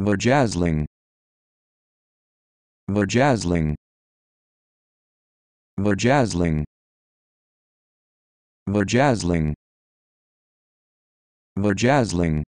Verjazling. Verjazling. Verjazling. Verjazling. Verjazling.